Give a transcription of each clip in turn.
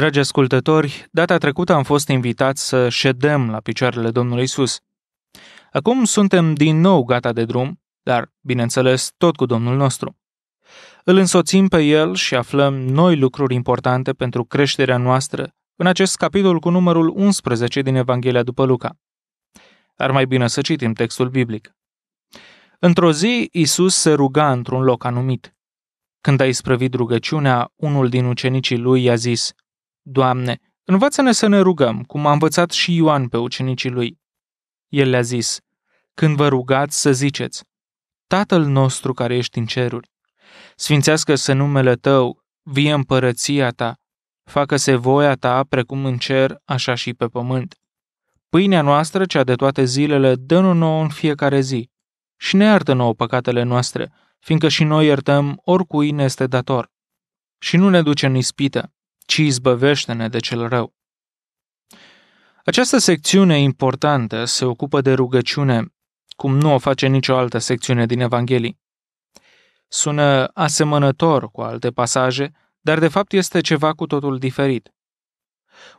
Dragi ascultători, data trecută am fost invitați să ședem la picioarele Domnului Isus. Acum suntem din nou gata de drum, dar, bineînțeles, tot cu Domnul nostru. Îl însoțim pe El și aflăm noi lucruri importante pentru creșterea noastră în acest capitol cu numărul 11 din Evanghelia după Luca. Ar mai bine să citim textul biblic. Într-o zi, Isus se ruga într-un loc anumit. Când a isprăvit rugăciunea, unul din ucenicii lui i-a zis, Doamne, învață-ne să ne rugăm, cum a învățat și Ioan pe ucenicii lui. El le-a zis, când vă rugați să ziceți, Tatăl nostru care ești în ceruri, sfințească-se numele tău, vie împărăția ta, facă-se voia ta precum în cer, așa și pe pământ. Pâinea noastră, cea de toate zilele, dă-ne nouă în fiecare zi și ne iartă nouă păcatele noastre, fiindcă și noi iertăm oricui ne este dator. Și nu ne duce în ispită, ci izbăvește-ne de cel rău. Această secțiune importantă se ocupă de rugăciune, cum nu o face nicio altă secțiune din Evanghelii. Sună asemănător cu alte pasaje, dar de fapt este ceva cu totul diferit.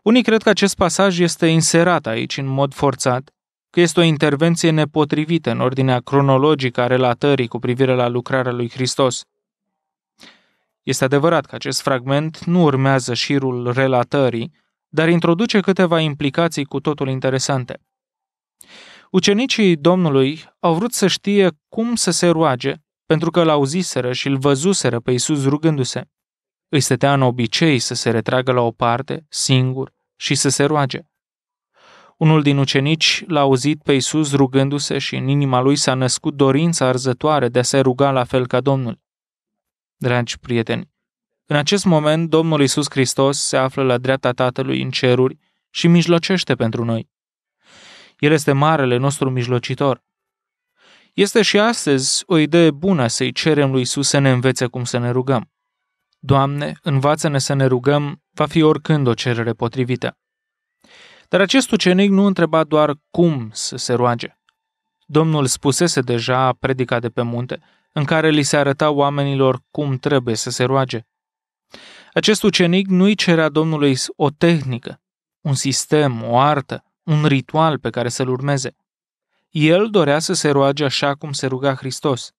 Unii cred că acest pasaj este inserat aici în mod forțat, că este o intervenție nepotrivită în ordinea cronologică a relatării cu privire la lucrarea lui Hristos – este adevărat că acest fragment nu urmează șirul relatării, dar introduce câteva implicații cu totul interesante. Ucenicii Domnului au vrut să știe cum să se roage, pentru că l-auziseră și îl văzuseră pe Isus rugându-se. Îi stătea în obicei să se retragă la o parte, singur, și să se roage. Unul din ucenici l-a auzit pe Isus rugându-se și în inima lui s-a născut dorința arzătoare de a se ruga la fel ca Domnul dragi prieteni. În acest moment, Domnul Isus Hristos se află la dreapta Tatălui în ceruri și mijlocește pentru noi. El este marele nostru mijlocitor. Este și astăzi o idee bună să-i cerem lui Isus să ne învețe cum să ne rugăm. Doamne, învață-ne să ne rugăm, va fi oricând o cerere potrivită. Dar acest ucenic nu întreba doar cum să se roage. Domnul spusese deja predica de pe munte – în care li se arăta oamenilor cum trebuie să se roage. Acest ucenic nu-i cerea Domnului o tehnică, un sistem, o artă, un ritual pe care să-l urmeze. El dorea să se roage așa cum se ruga Hristos.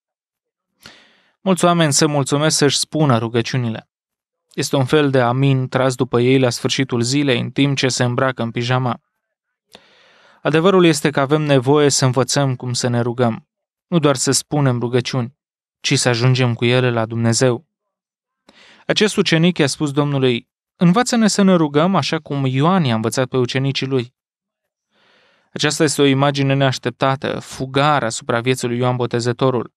Mulți oameni se mulțumesc să-și spună rugăciunile. Este un fel de amin tras după ei la sfârșitul zilei, în timp ce se îmbracă în pijama. Adevărul este că avem nevoie să învățăm cum să ne rugăm, nu doar să spunem rugăciuni ci să ajungem cu ele la Dumnezeu. Acest ucenic i-a spus Domnului, învață-ne să ne rugăm așa cum Ioan i-a învățat pe ucenicii lui. Aceasta este o imagine neașteptată, fugară asupra vieții lui Ioan Botezătorul.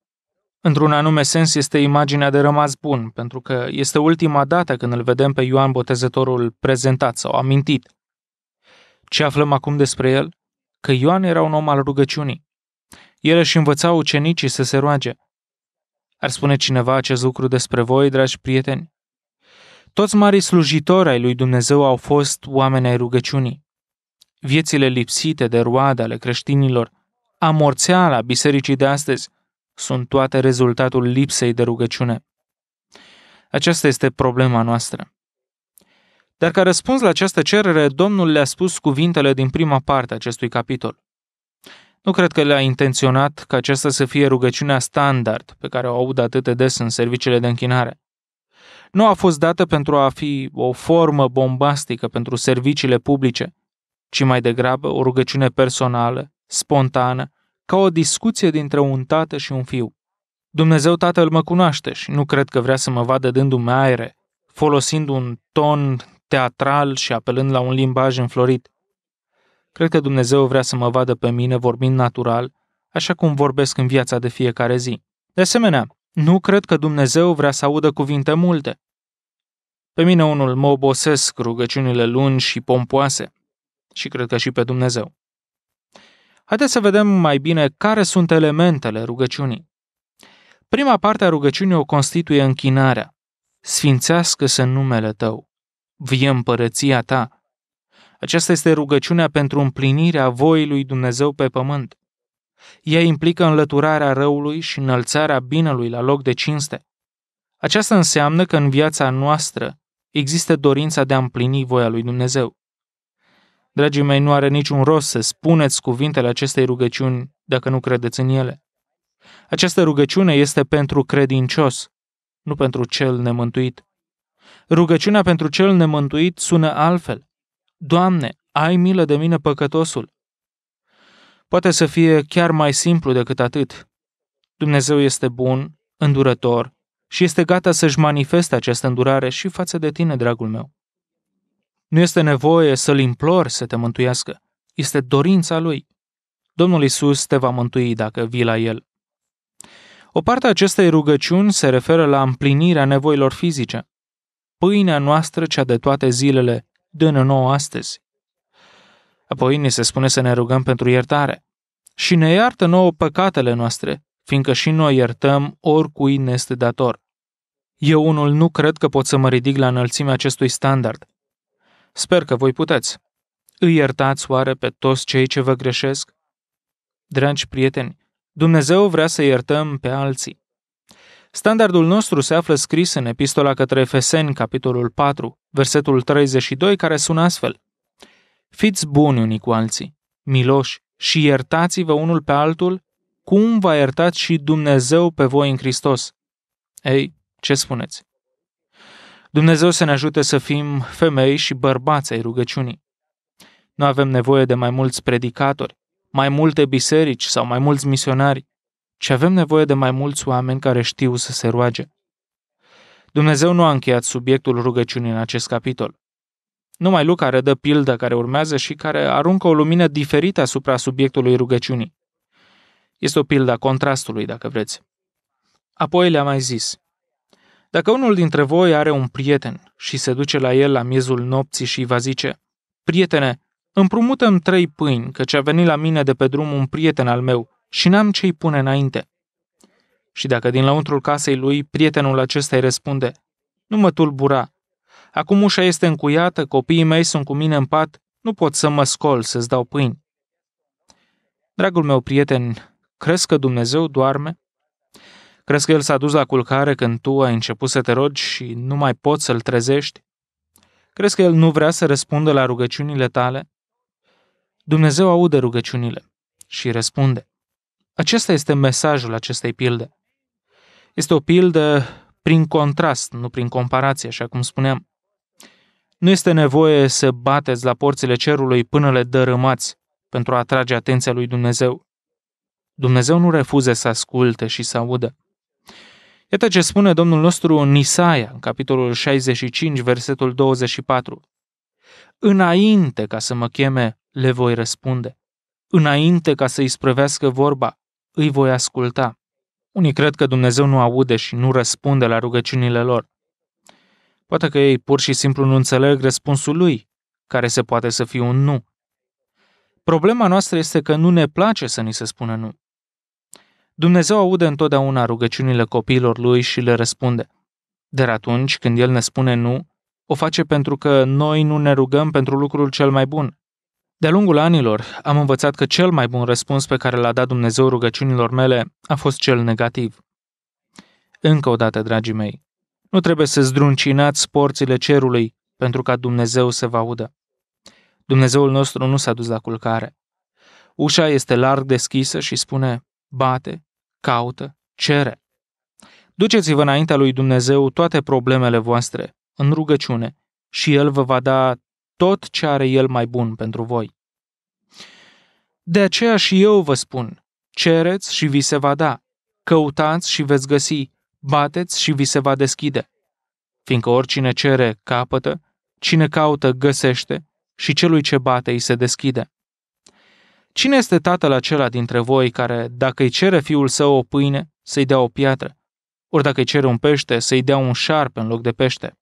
Într-un anume sens este imaginea de rămas bun, pentru că este ultima dată când îl vedem pe Ioan Botezătorul prezentat sau amintit. Ce aflăm acum despre el? Că Ioan era un om al rugăciunii. El își învăța ucenicii să se roage – ar spune cineva acest lucru despre voi, dragi prieteni? Toți marii slujitori ai lui Dumnezeu au fost oameni ai rugăciunii. Viețile lipsite de roade ale creștinilor, amorțeala bisericii de astăzi, sunt toate rezultatul lipsei de rugăciune. Aceasta este problema noastră. Dar ca răspuns la această cerere, Domnul le-a spus cuvintele din prima parte a acestui capitol. Nu cred că le-a intenționat ca aceasta să fie rugăciunea standard pe care o aud atât de des în serviciile de închinare. Nu a fost dată pentru a fi o formă bombastică pentru serviciile publice, ci mai degrabă o rugăciune personală, spontană, ca o discuție dintre un tată și un fiu. Dumnezeu Tatăl mă cunoaște și nu cred că vrea să mă vadă dându-mi aere, folosind un ton teatral și apelând la un limbaj înflorit. Cred că Dumnezeu vrea să mă vadă pe mine vorbind natural, așa cum vorbesc în viața de fiecare zi. De asemenea, nu cred că Dumnezeu vrea să audă cuvinte multe. Pe mine unul mă obosesc rugăciunile lungi și pompoase și cred că și pe Dumnezeu. Haideți să vedem mai bine care sunt elementele rugăciunii. Prima parte a rugăciunii o constituie închinarea. Sfințească-se numele tău. Vie împărăția ta. Aceasta este rugăciunea pentru împlinirea voii lui Dumnezeu pe pământ. Ea implică înlăturarea răului și înălțarea binelui la loc de cinste. Aceasta înseamnă că în viața noastră există dorința de a împlini voia lui Dumnezeu. Dragii mei, nu are niciun rost să spuneți cuvintele acestei rugăciuni dacă nu credeți în ele. Această rugăciune este pentru credincios, nu pentru cel nemântuit. Rugăciunea pentru cel nemântuit sună altfel. Doamne, ai milă de mine păcătosul. Poate să fie chiar mai simplu decât atât. Dumnezeu este bun, îndurător și este gata să-și manifeste această îndurare și față de tine, dragul meu. Nu este nevoie să-L implori să te mântuiască, este dorința Lui. Domnul Isus te va mântui dacă vii la El. O parte a acestei rugăciuni se referă la împlinirea nevoilor fizice. Pâinea noastră cea de toate zilele dă-ne nouă astăzi. Apoi ni se spune să ne rugăm pentru iertare. Și ne iartă nouă păcatele noastre, fiindcă și noi iertăm oricui ne este dator. Eu unul nu cred că pot să mă ridic la înălțimea acestui standard. Sper că voi puteți. Îi iertați oare pe toți cei ce vă greșesc? Dragi prieteni, Dumnezeu vrea să iertăm pe alții. Standardul nostru se află scris în Epistola către Efeseni, capitolul 4, versetul 32, care sună astfel. Fiți buni unii cu alții, miloși și iertați-vă unul pe altul, cum v-a iertat și Dumnezeu pe voi în Hristos. Ei, ce spuneți? Dumnezeu să ne ajute să fim femei și bărbați ai rugăciunii. Nu avem nevoie de mai mulți predicatori, mai multe biserici sau mai mulți misionari, ci avem nevoie de mai mulți oameni care știu să se roage. Dumnezeu nu a încheiat subiectul rugăciunii în acest capitol. Numai Luca redă pildă care urmează și care aruncă o lumină diferită asupra subiectului rugăciunii. Este o pildă a contrastului, dacă vreți. Apoi le-a mai zis, dacă unul dintre voi are un prieten și se duce la el la miezul nopții și îi va zice, Prietene, împrumutăm trei pâini, căci a venit la mine de pe drum un prieten al meu și n-am ce-i pune înainte. Și dacă din lăuntrul casei lui prietenul acesta îi răspunde, nu mă tulbura, acum ușa este încuiată, copiii mei sunt cu mine în pat, nu pot să mă scol, să-ți dau pâini. Dragul meu prieten, crezi că Dumnezeu doarme? Crezi că El s-a dus la culcare când tu ai început să te rogi și nu mai poți să-L trezești? Crezi că El nu vrea să răspundă la rugăciunile tale? Dumnezeu aude rugăciunile și răspunde. Acesta este mesajul acestei pilde. Este o pildă prin contrast, nu prin comparație, așa cum spuneam. Nu este nevoie să bateți la porțile cerului până le dărâmați pentru a atrage atenția lui Dumnezeu. Dumnezeu nu refuze să asculte și să audă. Iată ce spune Domnul nostru în Isaia, în capitolul 65, versetul 24. Înainte ca să mă cheme, le voi răspunde. Înainte ca să-i sprevească vorba, îi voi asculta. Unii cred că Dumnezeu nu aude și nu răspunde la rugăciunile lor. Poate că ei pur și simplu nu înțeleg răspunsul lui, care se poate să fie un nu. Problema noastră este că nu ne place să ni se spună nu. Dumnezeu aude întotdeauna rugăciunile copiilor lui și le răspunde. Dar atunci când el ne spune nu, o face pentru că noi nu ne rugăm pentru lucrul cel mai bun, de-a lungul anilor, am învățat că cel mai bun răspuns pe care l-a dat Dumnezeu rugăciunilor mele a fost cel negativ. Încă o dată, dragii mei, nu trebuie să zdruncinați porțile cerului pentru ca Dumnezeu să vă audă. Dumnezeul nostru nu s-a dus la culcare. Ușa este larg deschisă și spune, bate, caută, cere. Duceți-vă înaintea lui Dumnezeu toate problemele voastre, în rugăciune, și El vă va da tot ce are El mai bun pentru voi. De aceea și eu vă spun, cereți și vi se va da, căutați și veți găsi, bateți și vi se va deschide. Fiindcă oricine cere, capătă, cine caută, găsește și celui ce bate îi se deschide. Cine este tatăl acela dintre voi care, dacă îi cere fiul său o pâine, să-i dea o piatră, ori dacă îi cere un pește, să-i dea un șarpe în loc de pește?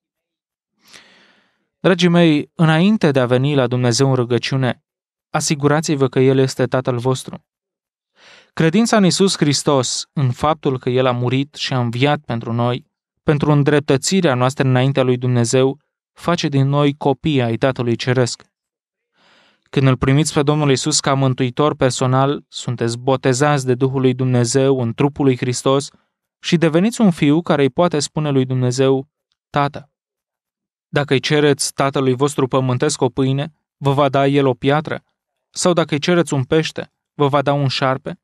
Dragii mei, înainte de a veni la Dumnezeu în rugăciune, asigurați-vă că El este Tatăl vostru. Credința în Isus Hristos, în faptul că El a murit și a înviat pentru noi, pentru îndreptățirea noastră înaintea lui Dumnezeu, face din noi copii ai Tatălui Ceresc. Când îl primiți pe Domnul Isus ca mântuitor personal, sunteți botezați de Duhul lui Dumnezeu în trupul lui Hristos și deveniți un fiu care îi poate spune lui Dumnezeu, Tată. Dacă îi cereți tatălui vostru pământesc o pâine, vă va da el o piatră? Sau dacă îi cereți un pește, vă va da un șarpe?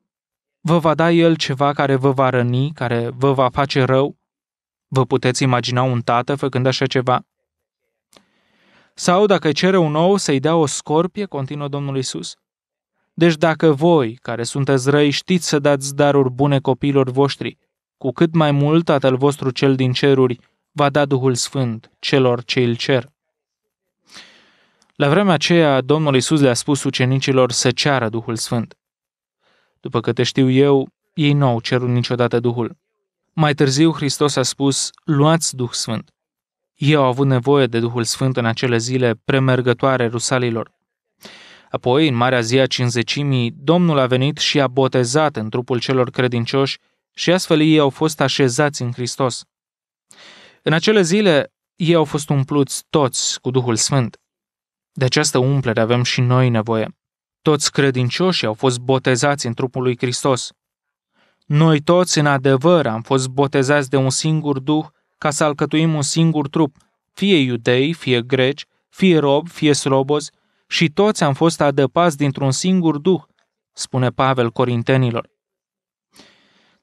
Vă va da el ceva care vă va răni, care vă va face rău? Vă puteți imagina un tată făcând așa ceva? Sau dacă cere un ou să-i dea o scorpie, continuă Domnul Isus. Deci dacă voi, care sunteți răi, știți să dați daruri bune copiilor voștri, cu cât mai mult Tatăl vostru cel din ceruri va da Duhul Sfânt celor ce îl cer. La vremea aceea, Domnul Isus le-a spus ucenicilor să ceară Duhul Sfânt. După câte știu eu, ei nu au cerut niciodată Duhul. Mai târziu, Hristos a spus, luați Duh Sfânt. Ei au avut nevoie de Duhul Sfânt în acele zile premergătoare rusalilor. Apoi, în Marea Zi a Cinzecimii, Domnul a venit și a botezat în trupul celor credincioși și astfel ei au fost așezați în Hristos. În acele zile, ei au fost umpluți toți cu Duhul Sfânt. De această umplere avem și noi nevoie. Toți credincioșii au fost botezați în trupul lui Hristos. Noi toți, în adevăr, am fost botezați de un singur Duh ca să alcătuim un singur trup, fie iudei, fie greci, fie rob, fie slobozi, și toți am fost adăpați dintr-un singur Duh, spune Pavel Corintenilor.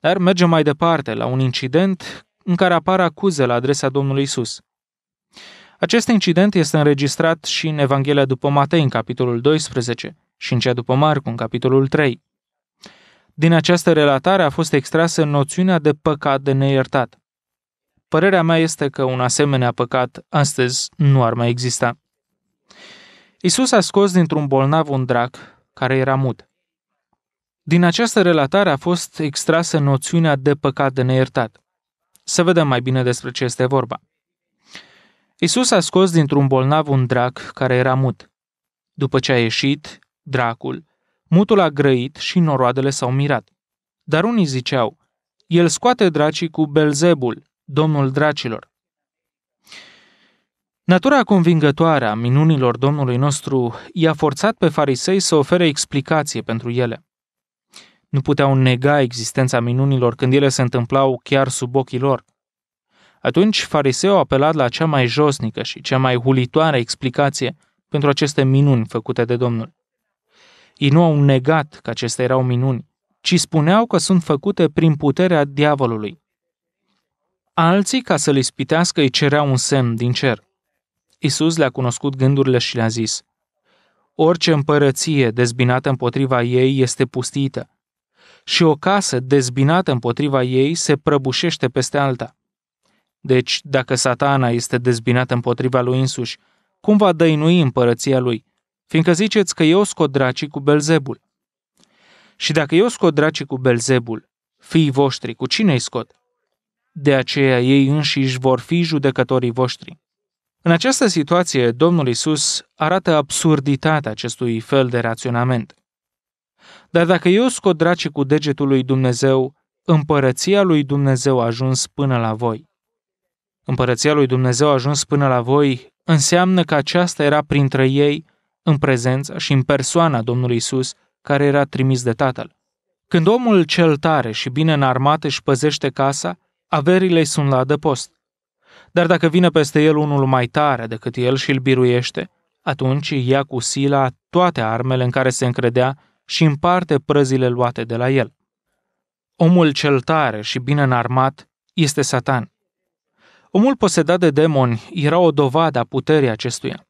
Dar mergem mai departe la un incident în care apar acuze la adresa Domnului Isus. Acest incident este înregistrat și în Evanghelia după Matei, în capitolul 12, și în cea după Marcu, în capitolul 3. Din această relatare a fost extrasă noțiunea de păcat de neiertat. Părerea mea este că un asemenea păcat astăzi nu ar mai exista. Isus a scos dintr-un bolnav un drac care era mut. Din această relatare a fost extrasă noțiunea de păcat de neiertat. Să vedem mai bine despre ce este vorba. Isus a scos dintr-un bolnav un drac care era mut. După ce a ieșit, dracul, mutul a grăit și noroadele s-au mirat. Dar unii ziceau, el scoate dracii cu Belzebul, domnul dracilor. Natura convingătoare a minunilor Domnului nostru i-a forțat pe farisei să ofere explicație pentru ele. Nu puteau nega existența minunilor când ele se întâmplau chiar sub ochii lor. Atunci fariseu a apelat la cea mai josnică și cea mai hulitoare explicație pentru aceste minuni făcute de Domnul. Ei nu au negat că acestea erau minuni, ci spuneau că sunt făcute prin puterea diavolului. Alții, ca să-l ispitească, îi cereau un semn din cer. Isus le-a cunoscut gândurile și le-a zis, Orice împărăție dezbinată împotriva ei este pustită, și o casă dezbinată împotriva ei se prăbușește peste alta. Deci, dacă satana este dezbinat împotriva lui însuși, cum va dăinui împărăția lui? Fiindcă ziceți că eu scot dracii cu Belzebul. Și dacă eu scot dracii cu Belzebul, fiii voștri, cu cine îi scot? De aceea ei înșiși vor fi judecătorii voștri. În această situație, Domnul Isus arată absurditatea acestui fel de raționament – dar dacă eu scot dracii cu degetul lui Dumnezeu, împărăția lui Dumnezeu a ajuns până la voi. Împărăția lui Dumnezeu a ajuns până la voi înseamnă că aceasta era printre ei, în prezența și în persoana Domnului Isus, care era trimis de Tatăl. Când omul cel tare și bine înarmat își păzește casa, averile sunt la adăpost. Dar dacă vine peste el unul mai tare decât el și îl biruiește, atunci ia cu sila toate armele în care se încredea și împarte prăzile luate de la el. Omul cel tare și bine înarmat este Satan. Omul posedat de demoni era o dovadă a puterii acestuia.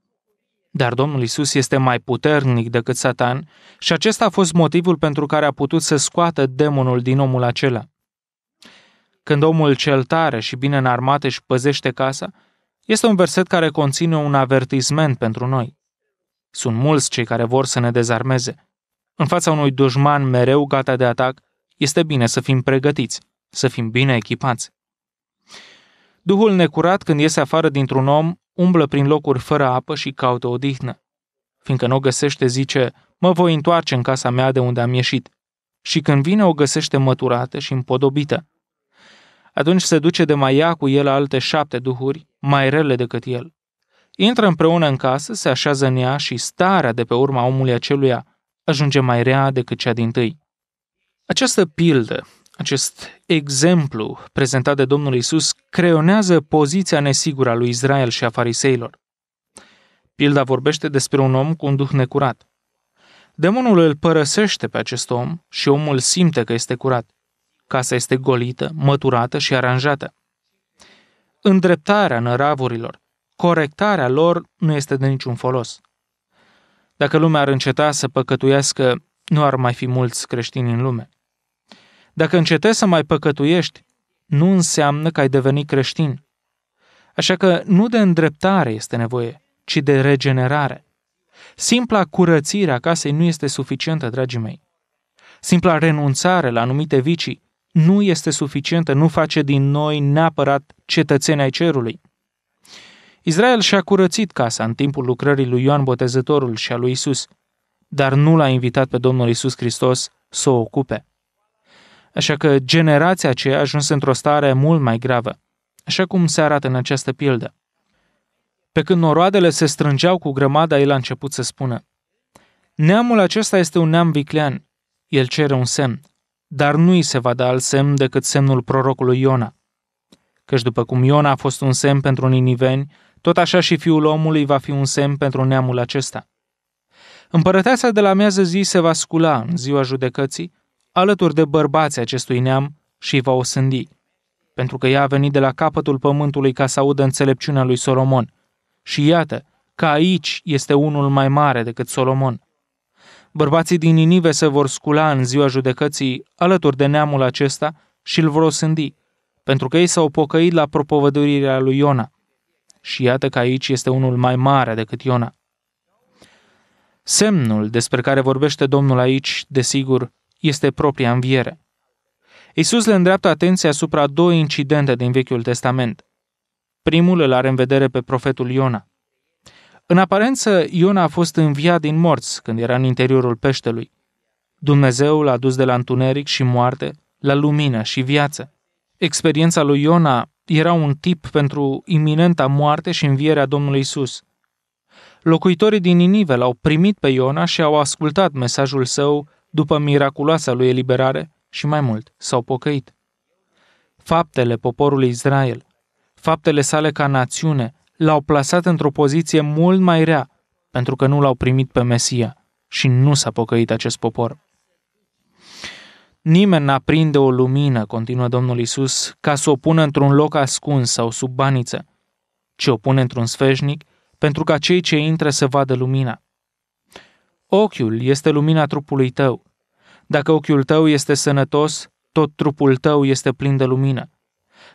Dar Domnul Isus este mai puternic decât Satan și acesta a fost motivul pentru care a putut să scoată demonul din omul acela. Când omul cel tare și bine înarmat își păzește casa, este un verset care conține un avertisment pentru noi. Sunt mulți cei care vor să ne dezarmeze, în fața unui dușman mereu gata de atac, este bine să fim pregătiți, să fim bine echipați. Duhul necurat, când iese afară dintr-un om, umblă prin locuri fără apă și caută odihnă. Fiindcă nu o găsește, zice, mă voi întoarce în casa mea de unde am ieșit. Și când vine, o găsește măturată și împodobită. Atunci se duce de mai ea cu el alte șapte duhuri, mai rele decât el. Intră împreună în casă, se așează în ea și starea de pe urma omului aceluia ajunge mai rea decât cea din tâi. Această pildă, acest exemplu prezentat de Domnul Isus creionează poziția nesigură a lui Israel și a fariseilor. Pilda vorbește despre un om cu un duh necurat. Demonul îl părăsește pe acest om și omul simte că este curat. Casa este golită, măturată și aranjată. Îndreptarea năravurilor, corectarea lor nu este de niciun folos. Dacă lumea ar înceta să păcătuiască, nu ar mai fi mulți creștini în lume. Dacă încetezi să mai păcătuiești, nu înseamnă că ai devenit creștin. Așa că nu de îndreptare este nevoie, ci de regenerare. Simpla curățire a casei nu este suficientă, dragii mei. Simpla renunțare la anumite vicii nu este suficientă, nu face din noi neapărat cetățeni ai cerului. Israel și-a curățit casa în timpul lucrării lui Ioan Botezătorul și a lui Isus, dar nu l-a invitat pe Domnul Isus Hristos să o ocupe. Așa că generația aceea a ajuns într-o stare mult mai gravă, așa cum se arată în această pildă. Pe când noroadele se strângeau cu grămada, el a început să spună, Neamul acesta este un neam viclean, el cere un semn, dar nu îi se va da alt semn decât semnul prorocului Iona. Căci după cum Iona a fost un semn pentru niniveni, tot așa și fiul omului va fi un semn pentru neamul acesta. Împărăteasa de la miază zi se va scula în ziua judecății, alături de bărbații acestui neam și va va osândi, pentru că ea a venit de la capătul pământului ca să audă înțelepciunea lui Solomon. Și iată, că aici este unul mai mare decât Solomon. Bărbații din Ninive se vor scula în ziua judecății alături de neamul acesta și îl vor osândi, pentru că ei s-au pocăit la propovădurirea lui Iona și iată că aici este unul mai mare decât Iona. Semnul despre care vorbește Domnul aici, desigur, este propria înviere. Isus le îndreaptă atenția asupra două incidente din Vechiul Testament. Primul îl are în vedere pe profetul Iona. În aparență, Iona a fost înviat din morți când era în interiorul peștelui. Dumnezeu l-a dus de la întuneric și moarte la lumină și viață. Experiența lui Iona era un tip pentru iminenta moarte și învierea Domnului Isus. Locuitorii din Ninive l-au primit pe Iona și au ascultat mesajul său după miraculoasa lui eliberare și mai mult, s-au pocăit. Faptele poporului Israel, faptele sale ca națiune, l-au plasat într-o poziție mult mai rea, pentru că nu l-au primit pe Mesia și nu s-a pocăit acest popor. Nimeni n-aprinde o lumină, continuă Domnul Isus, ca să o pună într-un loc ascuns sau sub baniță, ci o pune într-un sfeșnic pentru ca cei ce intră să vadă lumina. Ochiul este lumina trupului tău. Dacă ochiul tău este sănătos, tot trupul tău este plin de lumină.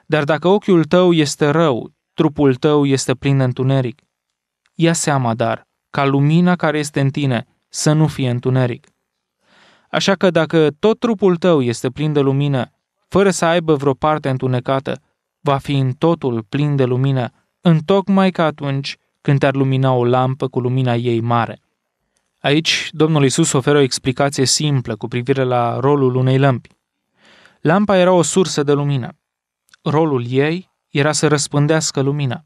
Dar dacă ochiul tău este rău, trupul tău este plin de întuneric. Ia seama, dar, ca lumina care este în tine să nu fie întuneric. Așa că dacă tot trupul tău este plin de lumină, fără să aibă vreo parte întunecată, va fi în totul plin de lumină, întocmai ca atunci când te-ar lumina o lampă cu lumina ei mare. Aici, Domnul Isus oferă o explicație simplă cu privire la rolul unei lămpi. Lampa era o sursă de lumină. Rolul ei era să răspândească lumina.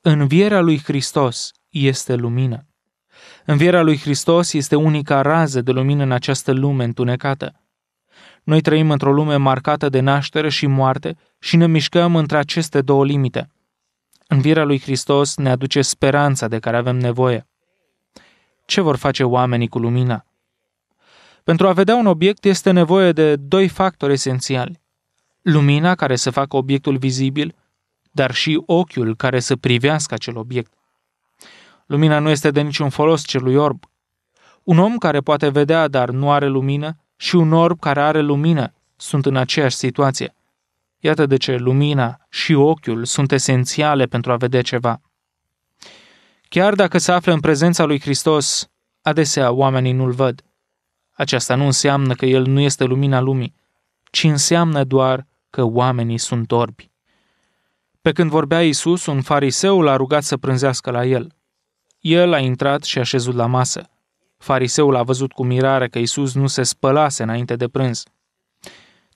Învierea lui Hristos este lumină. Învierea lui Hristos este unica rază de lumină în această lume întunecată. Noi trăim într-o lume marcată de naștere și moarte și ne mișcăm între aceste două limite. Învierea lui Hristos ne aduce speranța de care avem nevoie. Ce vor face oamenii cu lumina? Pentru a vedea un obiect este nevoie de doi factori esențiali. Lumina care să facă obiectul vizibil, dar și ochiul care să privească acel obiect. Lumina nu este de niciun folos celui orb. Un om care poate vedea, dar nu are lumină, și un orb care are lumină sunt în aceeași situație. Iată de ce lumina și ochiul sunt esențiale pentru a vedea ceva. Chiar dacă se află în prezența lui Hristos, adesea oamenii nu-l văd. Aceasta nu înseamnă că el nu este lumina lumii, ci înseamnă doar că oamenii sunt orbi. Pe când vorbea Isus, un fariseu l-a rugat să prânzească la el. El a intrat și a șezut la masă. Fariseul a văzut cu mirare că Isus nu se spălase înainte de prânz.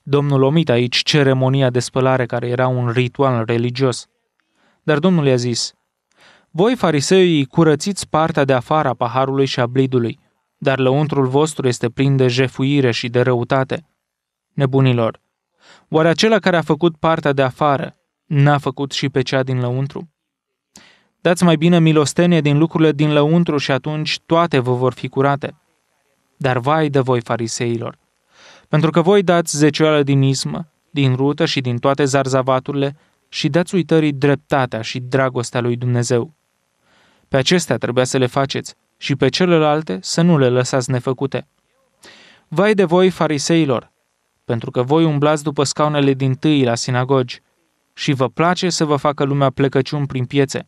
Domnul omit aici ceremonia de spălare care era un ritual religios. Dar Domnul i-a zis, Voi, fariseii, curățiți partea de afară a paharului și a blidului, dar lăuntrul vostru este plin de jefuire și de răutate. Nebunilor, oare acela care a făcut partea de afară n-a făcut și pe cea din lăuntru? Dați mai bine milostenie din lucrurile din lăuntru și atunci toate vă vor fi curate. Dar vai de voi, fariseilor! Pentru că voi dați zecioală din ismă, din rută și din toate zarzavaturile și dați uitării dreptatea și dragostea lui Dumnezeu. Pe acestea trebuia să le faceți și pe celelalte să nu le lăsați nefăcute. Vai de voi, fariseilor, pentru că voi umblați după scaunele din tâi la sinagogi și vă place să vă facă lumea plecăciun prin piețe.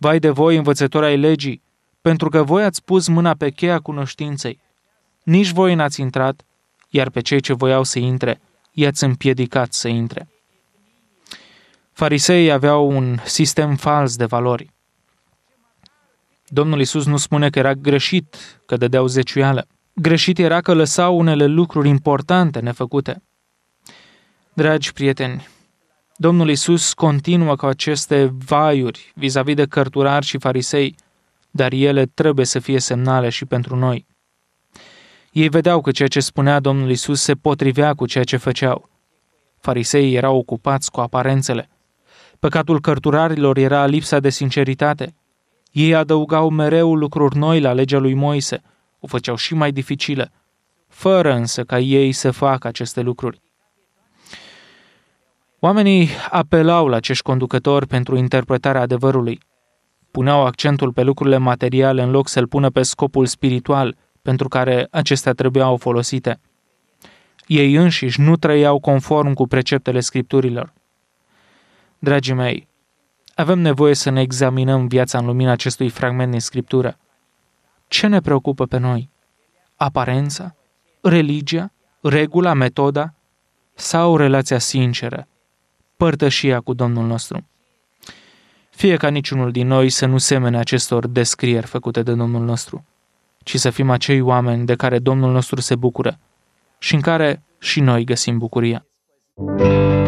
Vai de voi, învățători ai legii, pentru că voi ați pus mâna pe cheia cunoștinței. Nici voi n-ați intrat, iar pe cei ce voiau să intre, i-ați împiedicat să intre. Fariseii aveau un sistem fals de valori. Domnul Isus nu spune că era greșit că dădeau zeciuială. Greșit era că lăsau unele lucruri importante nefăcute. Dragi prieteni, Domnul Isus continuă cu aceste vaiuri vis-a-vis de cărturari și farisei, dar ele trebuie să fie semnale și pentru noi. Ei vedeau că ceea ce spunea Domnul Isus se potrivea cu ceea ce făceau. Fariseii erau ocupați cu aparențele. Păcatul cărturarilor era lipsa de sinceritate. Ei adăugau mereu lucruri noi la legea lui Moise, o făceau și mai dificilă, fără însă ca ei să facă aceste lucruri. Oamenii apelau la acești conducători pentru interpretarea adevărului. Puneau accentul pe lucrurile materiale în loc să-l pună pe scopul spiritual pentru care acestea trebuiau folosite. Ei înșiși nu trăiau conform cu preceptele scripturilor. Dragii mei, avem nevoie să ne examinăm viața în lumina acestui fragment din scriptură. Ce ne preocupă pe noi? Aparența? Religia? Regula? Metoda? Sau relația sinceră părtășia cu Domnul nostru. Fie ca niciunul din noi să nu semene acestor descrieri făcute de Domnul nostru, ci să fim acei oameni de care Domnul nostru se bucură și în care și noi găsim bucuria. Thank you